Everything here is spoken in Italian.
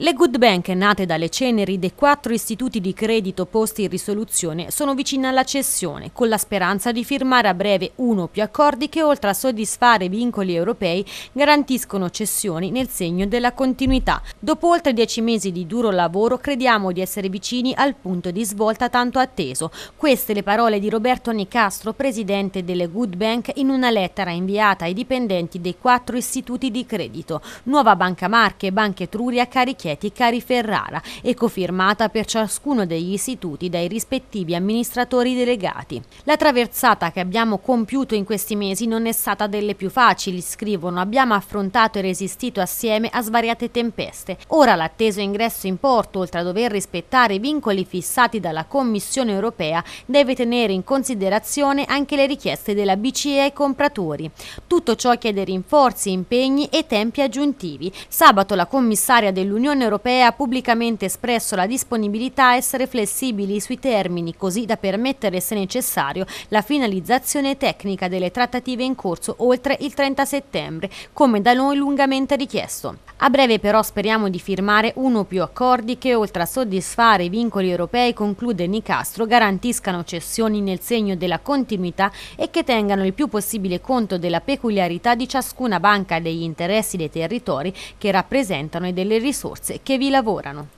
Le good bank, nate dalle ceneri dei quattro istituti di credito posti in risoluzione, sono vicine alla cessione, con la speranza di firmare a breve uno o più accordi che, oltre a soddisfare vincoli europei, garantiscono cessioni nel segno della continuità. Dopo oltre dieci mesi di duro lavoro, crediamo di essere vicini al punto di svolta tanto atteso. Queste le parole di Roberto Nicastro, presidente delle good bank, in una lettera inviata ai dipendenti dei quattro istituti di credito. Nuova Banca Marche e Banca Etruria carichiamo Marchetti Cari Ferrara e cofirmata per ciascuno degli istituti dai rispettivi amministratori delegati. La traversata che abbiamo compiuto in questi mesi non è stata delle più facili, scrivono, abbiamo affrontato e resistito assieme a svariate tempeste. Ora l'atteso ingresso in porto, oltre a dover rispettare i vincoli fissati dalla Commissione europea, deve tenere in considerazione anche le richieste della BCE ai compratori. Tutto ciò chiede rinforzi, impegni e tempi aggiuntivi. Sabato la commissaria dell'Unione l'Unione Europea ha pubblicamente espresso la disponibilità a essere flessibili sui termini, così da permettere, se necessario, la finalizzazione tecnica delle trattative in corso oltre il 30 settembre, come da noi lungamente richiesto. A breve però speriamo di firmare uno o più accordi che, oltre a soddisfare i vincoli europei, conclude Nicastro, garantiscano cessioni nel segno della continuità e che tengano il più possibile conto della peculiarità di ciascuna banca degli interessi dei territori che rappresentano e delle risorse ragazze che vi lavorano.